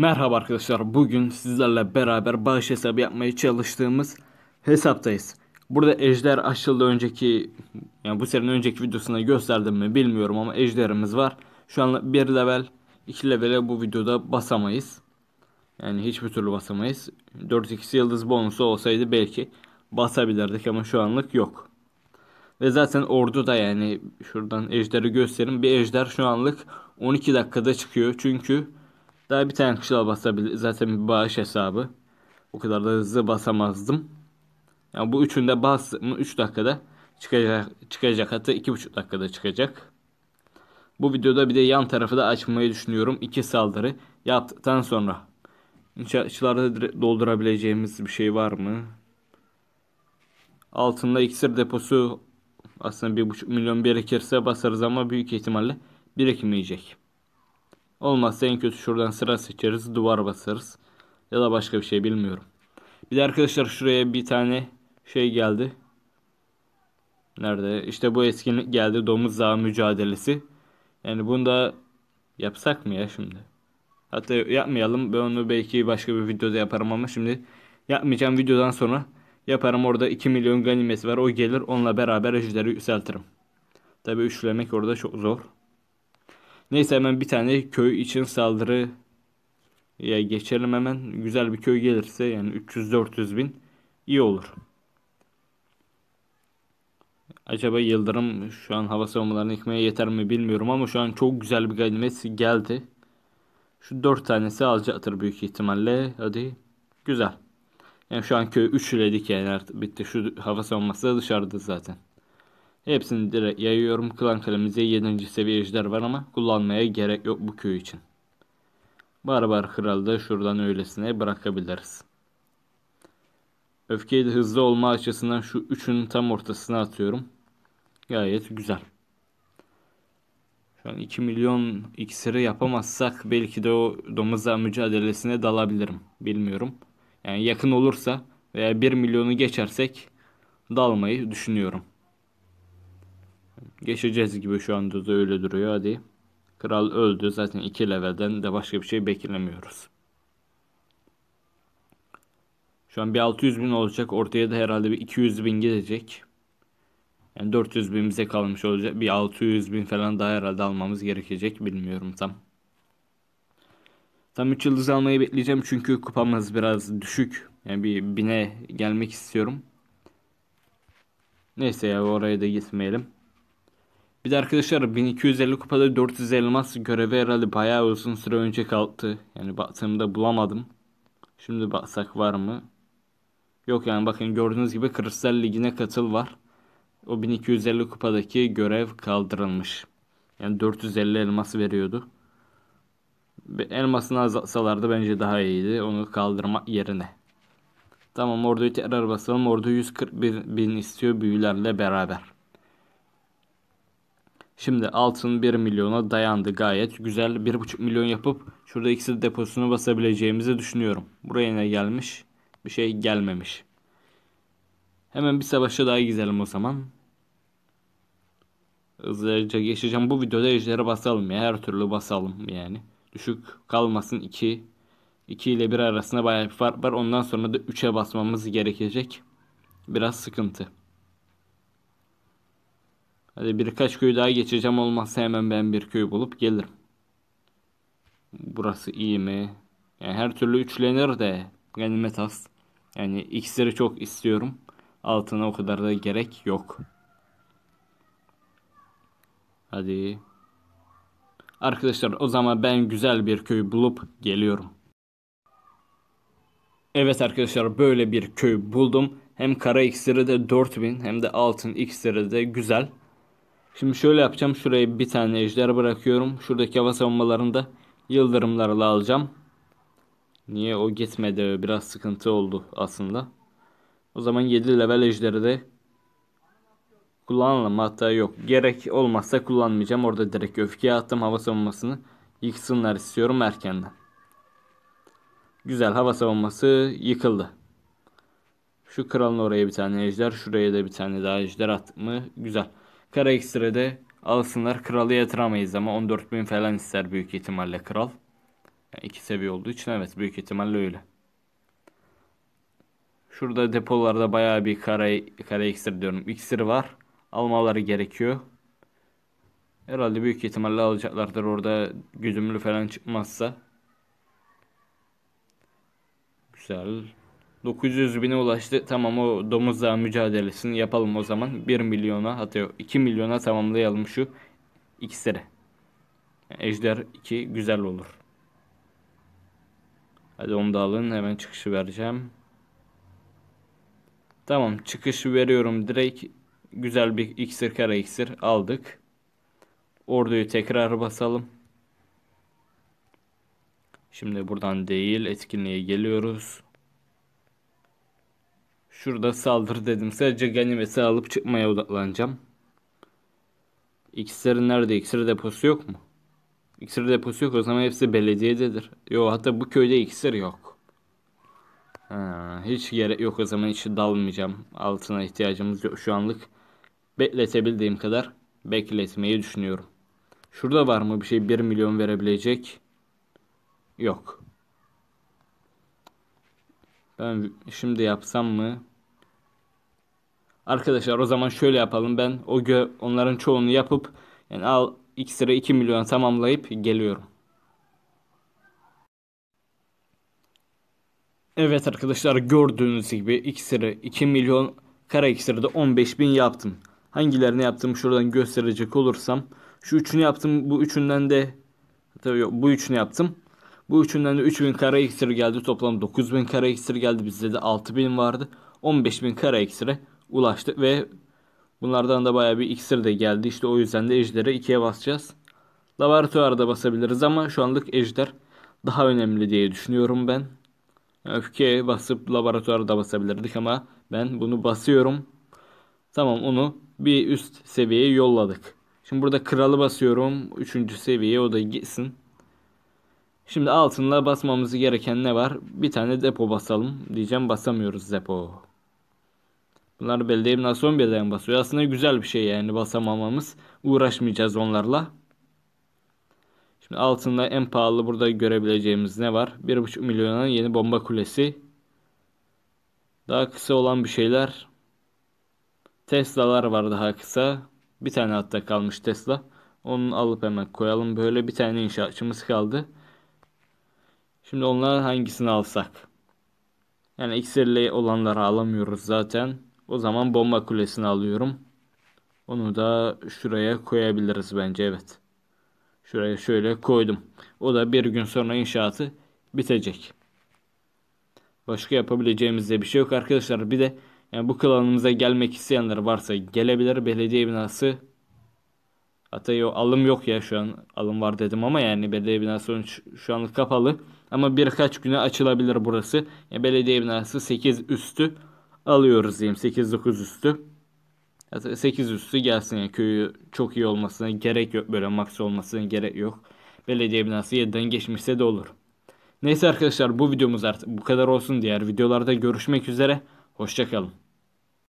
Merhaba arkadaşlar. Bugün sizlerle beraber bağış hesabı yapmaya çalıştığımız hesaptayız. Burada Ejder açıldı önceki yani bu serinin önceki videosunda gösterdim mi bilmiyorum ama Ejder'imiz var. Şu an bir level, iki level'e bu videoda basamayız. Yani hiçbir türlü basamayız. 4 2 yıldız bonusu olsaydı belki basabilirdik ama şu anlık yok. Ve zaten ordu da yani şuradan Ejder'i gösterin. Bir Ejder şu anlık 12 dakikada çıkıyor. Çünkü daha bir tane kuşağı basabilir. Zaten bir bağış hesabı. O kadar da hızlı basamazdım. Yani bu üçünde bas, bastım 3 dakikada çıkacak, çıkacak hatta 2,5 dakikada çıkacak. Bu videoda bir de yan tarafı da açmayı düşünüyorum. İki saldırı yaptıktan sonra. İnşaatçılarda doldurabileceğimiz bir şey var mı? Altında iksir deposu aslında 1,5 milyon birikirse basarız ama büyük ihtimalle birikmeyecek. Olmazsa en kötü şuradan sıra seçeriz. Duvar basarız. Ya da başka bir şey bilmiyorum. Bir de arkadaşlar şuraya bir tane şey geldi. Nerede? İşte bu etkinlik geldi. Domuz dağı mücadelesi. Yani bunu da yapsak mı ya şimdi? Hatta yapmayalım. Ben onu belki başka bir videoda yaparım ama şimdi yapmayacağım videodan sonra yaparım. Orada 2 milyon ganimesi var. O gelir. Onunla beraber ejderi yükseltirim. Tabi üçlemek orada çok zor. Neyse hemen bir tane köy için saldırı ya geçelim hemen. Güzel bir köy gelirse yani 300-400 bin iyi olur. Acaba Yıldırım şu an hava savunmalarını yıkmaya yeter mi bilmiyorum ama şu an çok güzel bir ganimet geldi. Şu 4 tanesi alca atır büyük ihtimalle. Hadi güzel. Yani şu an köy 3 ile yani artık bitti. Şu hava savunması da dışarıda zaten. Hepsini direkt yayıyorum. Klan kalemize 7. seviye ejder var ama kullanmaya gerek yok bu köy için. Barbar kralı da şuradan öylesine bırakabiliriz. Öfkeyi de hızlı olma açısından şu üçünün tam ortasına atıyorum. Gayet güzel. Şu an 2 milyon iksiri yapamazsak belki de o domuzla mücadelesine dalabilirim. Bilmiyorum. Yani yakın olursa veya 1 milyonu geçersek dalmayı düşünüyorum. Geçeceğiz gibi şu anda da öyle duruyor. Hadi. Kral öldü. Zaten iki levelden de başka bir şey beklemiyoruz. Şu an bir 600 bin olacak. Ortaya da herhalde bir 200 bin gidecek. Yani 400 bin bize kalmış olacak. Bir 600 bin falan daha herhalde almamız gerekecek. Bilmiyorum tam. Tam 3 yıldız almayı bekleyeceğim. Çünkü kupamız biraz düşük. Yani bir bine gelmek istiyorum. Neyse ya oraya da gitmeyelim. Bir de arkadaşlar 1250 kupada 450 elmas görevi herhalde bayağı uzun süre önce kalktı. Yani baktığımda bulamadım. Şimdi baksak var mı? Yok yani bakın gördüğünüz gibi Kristal Ligi'ne katıl var. O 1250 kupadaki görev kaldırılmış. Yani 450 elması veriyordu. Elmasını azaltsalardı bence daha iyiydi. Onu kaldırmak yerine. Tamam orduyu tekrar basalım. Ordu 141 bin istiyor büyülerle beraber. Şimdi altın 1 milyona dayandı gayet. Güzel 1,5 milyon yapıp şurada ikisi deposunu basabileceğimizi düşünüyorum. Buraya ne gelmiş? Bir şey gelmemiş. Hemen bir savaşa daha gidelim o zaman. Hızlıca geçeceğim. Bu videoda ejderi basalım ya. Her türlü basalım yani. Düşük kalmasın 2. 2 ile 1 arasında bayağı bir fark var. Ondan sonra da 3'e basmamız gerekecek. Biraz sıkıntı. Hadi birkaç köy daha geçeceğim. Olmazsa hemen ben bir köy bulup gelirim. Burası iyi mi? Yani her türlü üçlenir de ganimet az. Yani iksiri çok istiyorum. Altına o kadar da gerek yok. Hadi. Arkadaşlar o zaman ben güzel bir köy bulup geliyorum. Evet arkadaşlar böyle bir köy buldum. Hem kara iksiri de 4000 hem de altın iksiri de güzel. Şimdi şöyle yapacağım. Şuraya bir tane ejder bırakıyorum. Şuradaki hava savunmalarını da yıldırımlarla alacağım. Niye o gitmedi? Biraz sıkıntı oldu aslında. O zaman 7 level ejderi de kullanalım. Hatta yok. Gerek olmazsa kullanmayacağım. Orada direkt öfkeye attım hava savunmasını. Yıksınlar istiyorum erkenden. Güzel hava savunması yıkıldı. Şu kralın oraya bir tane ejder. Şuraya da bir tane daha ejder attım mı? Güzel. Kara ekstrede alsınlar. Kralı yatıramayız ama 14.000 falan ister büyük ihtimalle kral. Yani iki seviye olduğu için evet büyük ihtimalle öyle. Şurada depolarda bayağı bir kara, kara iksir diyorum. İksir var. Almaları gerekiyor. Herhalde büyük ihtimalle alacaklardır orada güdümlü falan çıkmazsa. Güzel. 900 bine ulaştı. Tamam o domuzla mücadelesini yapalım o zaman. 1 milyona hatta yok 2 milyona tamamlayalım şu iksiri. Ejder 2 güzel olur. Hadi onu da alın. Hemen çıkışı vereceğim. Tamam çıkışı veriyorum direkt. Güzel bir iksir kara iksir aldık. Orduyu tekrar basalım. Şimdi buradan değil etkinliğe geliyoruz. Şurada saldır dedim. Sadece ganimesi alıp çıkmaya odaklanacağım. İksir'in nerede? İksir deposu yok mu? İksir deposu yok o zaman hepsi belediyededir. Yo hatta bu köyde iksir yok. Ha, hiç gerek yok o zaman işi dalmayacağım. Altına ihtiyacımız yok şu anlık. Bekletebildiğim kadar bekletmeyi düşünüyorum. Şurada var mı bir şey 1 milyon verebilecek? Yok. Ben şimdi yapsam mı? Arkadaşlar o zaman şöyle yapalım. Ben o gö onların çoğunu yapıp yani al ilk sıra 2 milyon tamamlayıp geliyorum. Evet arkadaşlar gördüğünüz gibi iksiri 2 milyon kara iksiri de 15 bin yaptım. Hangilerini yaptım şuradan gösterecek olursam. Şu üçünü yaptım bu üçünden de tabii yok, bu üçünü yaptım. Bu üçünden de 3000 kara iksir geldi. Toplam 9000 kara iksir geldi. Bizde de 6000 vardı. 15000 kara iksiri ulaştık ve bunlardan da baya bir iksir de geldi. İşte o yüzden de ejderi ikiye basacağız. Laboratuvarda basabiliriz ama şu anlık ejder daha önemli diye düşünüyorum ben. Öfke basıp laboratuvarda basabilirdik ama ben bunu basıyorum. Tamam onu bir üst seviyeye yolladık. Şimdi burada kralı basıyorum. Üçüncü seviyeye o da gitsin. Şimdi altınla basmamız gereken ne var? Bir tane depo basalım. Diyeceğim basamıyoruz depo. Bunları belediye nasyon belediyen basıyor. Aslında güzel bir şey yani basamamamız. Uğraşmayacağız onlarla. Şimdi altında en pahalı burada görebileceğimiz ne var? 1,5 milyona yeni bomba kulesi. Daha kısa olan bir şeyler. Tesla'lar var daha kısa. Bir tane hatta kalmış Tesla. Onu alıp hemen koyalım. Böyle bir tane inşaatçımız kaldı. Şimdi onlar hangisini alsak? Yani iksirli olanları alamıyoruz zaten. O zaman bomba kulesini alıyorum. Onu da şuraya koyabiliriz bence evet. Şuraya şöyle koydum. O da bir gün sonra inşaatı bitecek. Başka yapabileceğimiz de bir şey yok arkadaşlar. Bir de yani bu klanımıza gelmek isteyenler varsa gelebilir. Belediye binası Hatta o alım yok ya şu an. Alım var dedim ama yani belediye binası şu an kapalı. Ama birkaç güne açılabilir burası. Yani belediye binası 8 üstü alıyoruz diyeyim 8-9 üstü. 8 üstü gelsin yani köyü çok iyi olmasına gerek yok. Böyle maks olmasına gerek yok. Belediye binası 7'den geçmişse de olur. Neyse arkadaşlar bu videomuz artık bu kadar olsun. Diğer videolarda görüşmek üzere. Hoşçakalın.